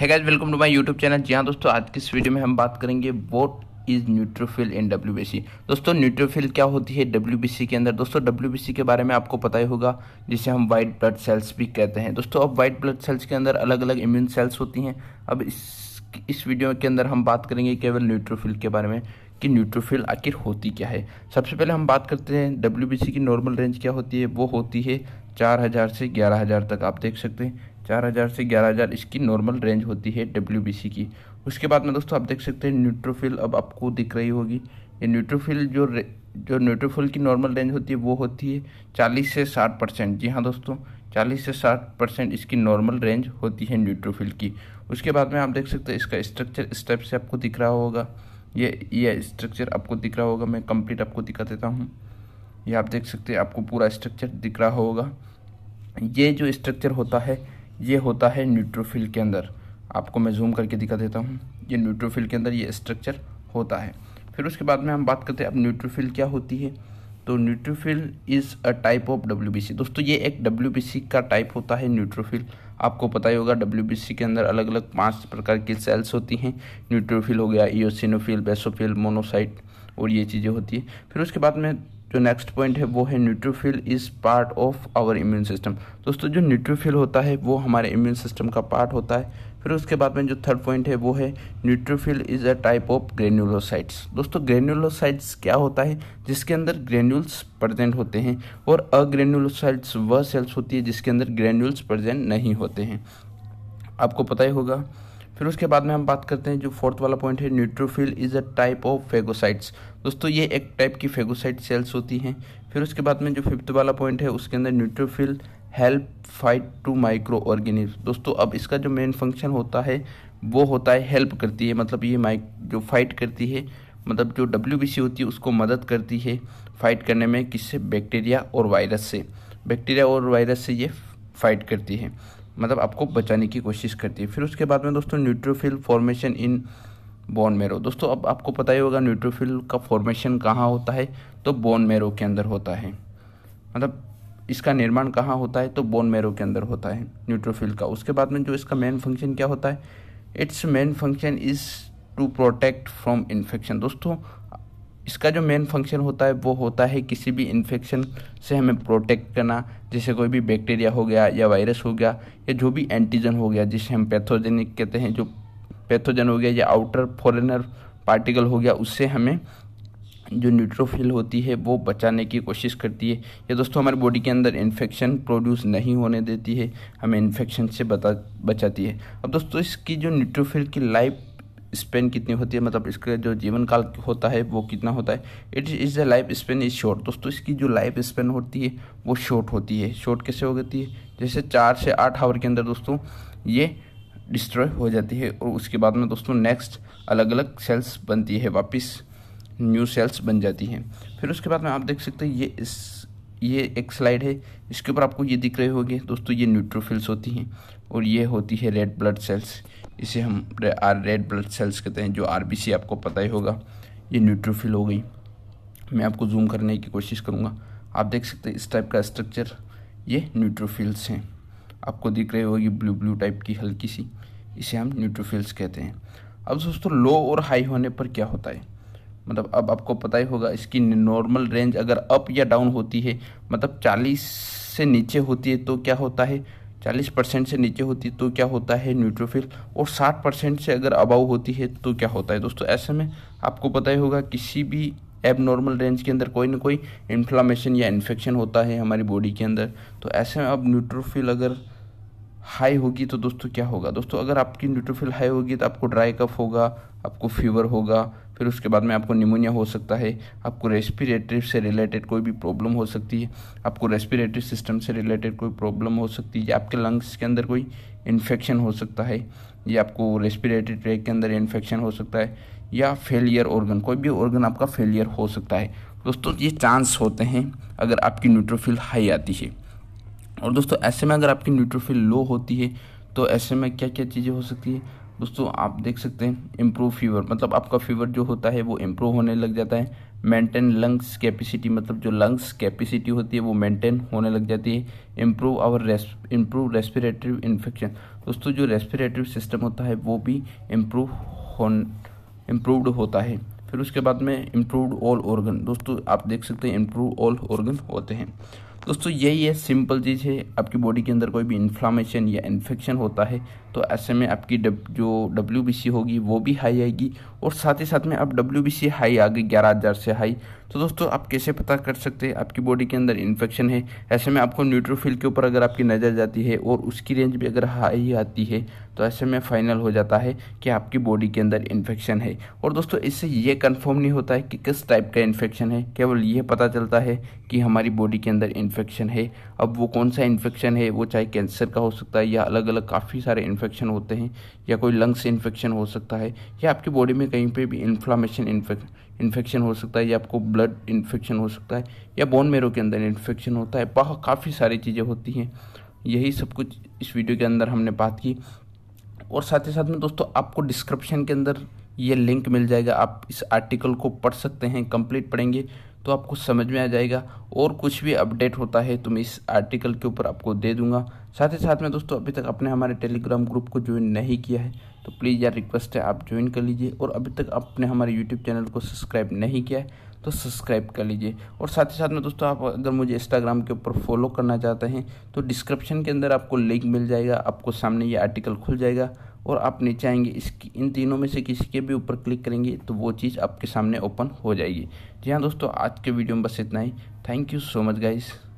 है guys welcome to my YouTube channel जी हाँ दोस्तों आज की इस वीडियो में हम बात करेंगे what is neutrophil in W दोस्तों न्यूट्रोफिल क्या होती है डब्ल्यू के अंदर दोस्तों डब्ल्यू के बारे में आपको पता ही होगा जिसे हम वाइट ब्लड सेल्स भी कहते हैं दोस्तों अब वाइट ब्लड सेल्स के अंदर अलग अलग इम्यून सेल्स होती हैं अब इस इस वीडियो के अंदर हम बात करेंगे केवल न्यूट्रोफिल के बारे में कि न्यूट्रोफिल आखिर होती क्या है सबसे पहले हम बात करते हैं डब्ल्यू की नॉर्मल रेंज क्या होती है वो होती है चार हज़ार से ग्यारह हज़ार तक आप देख सकते हैं चार हज़ार से ग्यारह हज़ार इसकी नॉर्मल रेंज होती है डब्ल्यू की उसके बाद में दोस्तों आप देख सकते हैं न्यूट्रोफिल अब आपको दिख रही होगी ये न्यूट्रोफिल जो जो न्यूट्रोफिल की नॉर्मल रेंज होती है वो होती है चालीस से साठ परसेंट जी हाँ दोस्तों चालीस से साठ परसेंट इसकी नॉर्मल रेंज होती है न्यूट्रोफिल की उसके बाद में आप देख सकते हैं इसका स्ट्रक्चर इस टाइप से आपको दिख रहा होगा ये ये स्ट्रक्चर आपको दिख रहा होगा मैं कंप्लीट आपको दिखा देता हूँ ये आप देख सकते हैं आपको पूरा स्ट्रक्चर दिख रहा होगा ये जो स्ट्रक्चर होता है ये होता है न्यूट्रोफिल के अंदर आपको मैं जूम करके दिखा देता हूँ ये न्यूट्रोफिल के अंदर ये स्ट्रक्चर होता है फिर उसके बाद में हम बात करते हैं अब न्यूट्रोफिल क्या होती है तो neutrophil is a type of W दोस्तों ये एक डब्ल्यू का टाइप होता है न्यूट्रोफिल आपको पता ही होगा डब्ल्यू के अंदर अलग अलग पाँच प्रकार की सेल्स होती हैं न्यूट्रोफिल हो गया ईओसिनोफिल बेसोफिल मोनोसाइट और ये चीज़ें होती है फिर उसके बाद में जो नेक्स्ट पॉइंट है वो है neutrophil is part of our immune system दोस्तों जो न्यूट्रोफिल होता है वो हमारे इम्यून सिस्टम का पार्ट होता है फिर उसके बाद में जो थर्ड पॉइंट है वो है neutrophil is a type of granulocytes दोस्तों ग्रेन्यूलोसाइट्स क्या होता है जिसके अंदर ग्रेन्यूल्स प्रेजेंट होते हैं और अग्रेन्यूलोसाइट्स वह सेल्स होती है जिसके अंदर ग्रेन्यूल्स प्रेजेंट नहीं होते हैं आपको पता ही होगा फिर उसके बाद में हम बात करते हैं जो फोर्थ वाला पॉइंट है neutrophil is a type of phagocytes दोस्तों ये एक टाइप की फेगोसाइट सेल्स होती हैं फिर उसके बाद में जो फिफ्थ वाला पॉइंट है उसके अंदर neutrophil help fight to microorganism दोस्तों अब इसका जो मेन फंक्शन होता है वो होता है हेल्प करती है मतलब ये माइक जो फाइट करती है मतलब जो डब्ल्यू होती है उसको मदद करती है फाइट करने में किससे बैक्टीरिया और वायरस से बैक्टीरिया और वायरस से ये फाइट करती है मतलब आपको बचाने की कोशिश करती है फिर उसके बाद में दोस्तों neutrophil formation in bone marrow दोस्तों अब आपको पता ही होगा न्यूट्रोफिल का फॉर्मेशन कहाँ होता है तो बोन मेरो के अंदर होता है मतलब इसका निर्माण कहाँ होता है तो बोन मेरो के अंदर होता है न्यूट्रोफिल का उसके बाद में जो इसका मेन फंक्शन क्या होता है its main function is to protect from infection दोस्तों इसका जो मेन फंक्शन होता है वो होता है किसी भी इन्फेक्शन से हमें प्रोटेक्ट करना जैसे कोई भी बैक्टीरिया हो गया या वायरस हो गया या जो भी एंटीजन हो गया जिसे हम पैथोजेनिक कहते हैं जो पैथोजन हो गया या आउटर फॉरेनर पार्टिकल हो गया उससे हमें जो न्यूट्रोफिल होती है वो बचाने की कोशिश करती है ये दोस्तों हमारे बॉडी के अंदर इन्फेक्शन प्रोड्यूस नहीं होने देती है हमें इन्फेक्शन से बता बचाती है अब दोस्तों इसकी जो न्यूट्रोफिल की लाइफ स्पेन कितनी होती है मतलब इसका जो जीवन काल होता है वो कितना होता है it is the life span is short दोस्तों इसकी जो लाइफ स्पेन होती है वो शॉर्ट होती है शॉर्ट कैसे हो जाती है जैसे चार से आठ आवर के अंदर दोस्तों ये डिस्ट्रॉय हो जाती है और उसके बाद में दोस्तों नेक्स्ट अलग अलग सेल्स बनती है वापस न्यू सेल्स बन जाती हैं फिर उसके बाद में आप देख सकते हैं ये इस ये एक स्लाइड है इसके ऊपर आपको ये दिख रहे होंगे दोस्तों ये न्यूट्रोफिल्स होती हैं और ये होती है रेड ब्लड सेल्स इसे हम आर रेड ब्लड सेल्स कहते हैं जो आर आपको पता ही होगा ये न्यूट्रोफिल हो गई मैं आपको जूम करने की कोशिश करूँगा आप देख सकते हैं इस टाइप का स्ट्रक्चर ये न्यूट्रोफिल्स हैं आपको दिख रही होगी ब्लू ब्लू टाइप की हल्की सी इसे हम न्यूट्रोफिल्स कहते हैं अब दोस्तों लो और हाई होने पर क्या होता है मतलब अब आपको पता ही होगा इसकी नॉर्मल रेंज अगर अप या डाउन होती है मतलब 40 से नीचे होती है तो क्या होता है चालीस परसेंट से नीचे होती तो क्या होता है न्यूट्रोफिल और साठ परसेंट से अगर अबाउ होती है तो क्या होता है दोस्तों ऐसे में आपको पता ही होगा किसी भी एबनॉर्मल रेंज के अंदर कोई ना कोई इन्फ्लामेशन या इन्फेक्शन होता है हमारी बॉडी के अंदर तो ऐसे में अब न्यूट्रोफिल अगर हाई होगी तो दोस्तों क्या होगा दोस्तों अगर आपकी न्यूट्रोफिल हाई होगी तो आपको ड्राई कफ होगा आपको फीवर होगा फिर उसके बाद में आपको निमोनिया हो सकता है आपको रेस्पिरेटरी से रिलेटेड कोई भी प्रॉब्लम हो सकती है आपको रेस्पिरेटरी सिस्टम से रिलेटेड कोई प्रॉब्लम हो सकती है या आपके लंग्स के अंदर कोई इन्फेक्शन हो सकता है या आपको रेस्पिरेटरी ट्रैक के अंदर इन्फेक्शन हो सकता है या फेलियर ऑर्गन कोई भी ऑर्गन आपका फेलियर हो सकता है दोस्तों ये चांस होते हैं अगर आपकी न्यूट्रोफिल हाई आती है और दोस्तों ऐसे में अगर आपकी न्यूट्रोफिल लो होती है तो ऐसे में क्या क्या चीज़ें हो सकती है दोस्तों आप देख सकते हैं इम्प्रूव फीवर मतलब आपका फीवर जो होता है वो इम्प्रूव होने लग जाता है मेंटेन लंग्स कैपेसिटी मतलब जो लंग्स कैपेसिटी होती है वो मेंटेन होने लग जाती है improve our race improve respiratory infection दोस्तों जो रेस्पिरेटरी सिस्टम होता है वो भी इम्प्रूव हो इम्प्रूवड होता है फिर उसके बाद में इम्प्रूवड ऑल ऑर्गन दोस्तों आप देख सकते हैं इम्प्रूव ऑल ऑर्गन होते हैं दोस्तों यही है सिंपल चीज़ है आपकी बॉडी के अंदर कोई भी इन्फ्लामेशन या इन्फेक्शन होता है तो ऐसे में आपकी डब, जो डब्ल्यू होगी वो भी हाई आएगी और साथ ही साथ में आप डब्ल्यू हाई आ गई ग्यारह हज़ार से हाई तो दोस्तों आप कैसे पता कर सकते हैं आपकी बॉडी के अंदर इन्फेक्शन है ऐसे में आपको न्यूट्रोफिल के ऊपर अगर आपकी नज़र जाती है और उसकी रेंज भी अगर हाई आती है तो ऐसे में फाइनल हो जाता है कि आपकी बॉडी के अंदर इन्फेक्शन है और दोस्तों इससे ये कन्फर्म नहीं होता है कि किस टाइप का इन्फेक्शन है केवल ये पता चलता है कि हमारी बॉडी के अंदर इन्फेक्शन है अब वो कौन सा इन्फेक्शन है वो चाहे कैंसर का हो सकता है या अलग अलग काफ़ी सारे इन्फेक्शन होते हैं या कोई लंग्स इन्फेक्शन हो सकता है या आपकी बॉडी में कहीं पर भी इन्फ्लामेशन इन्फेक्शन इन्फेक्शन हो सकता है या आपको ब्लड इन्फेक्शन हो सकता है या बोन मेरो के अंदर इन्फेक्शन होता है बहुत काफ़ी सारी चीज़ें होती हैं यही सब कुछ इस वीडियो के अंदर हमने बात की और साथ ही साथ में दोस्तों आपको डिस्क्रिप्शन के अंदर ये लिंक मिल जाएगा आप इस आर्टिकल को पढ़ सकते हैं कंप्लीट पढ़ेंगे तो आपको समझ में आ जाएगा और कुछ भी अपडेट होता है तो मैं इस आर्टिकल के ऊपर आपको दे दूंगा साथ ही साथ में दोस्तों अभी तक आपने हमारे टेलीग्राम ग्रुप को ज्वाइन नहीं किया है तो प्लीज़ यार रिक्वेस्ट है आप ज्वाइन कर लीजिए और अभी तक आपने हमारे यूट्यूब चैनल को सब्सक्राइब नहीं किया है तो सब्सक्राइब कर लीजिए और साथ ही साथ में दोस्तों आप अगर मुझे इंस्टाग्राम के ऊपर फॉलो करना चाहते हैं तो डिस्क्रिप्शन के अंदर आपको लिंक मिल जाएगा आपको सामने ये आर्टिकल खुल जाएगा और आप नीचे आएंगे इसकी इन तीनों में से किसी के भी ऊपर क्लिक करेंगे तो वो चीज़ आपके सामने ओपन हो जाएगी जी हाँ दोस्तों आज के वीडियो में बस इतना ही thank you so much guys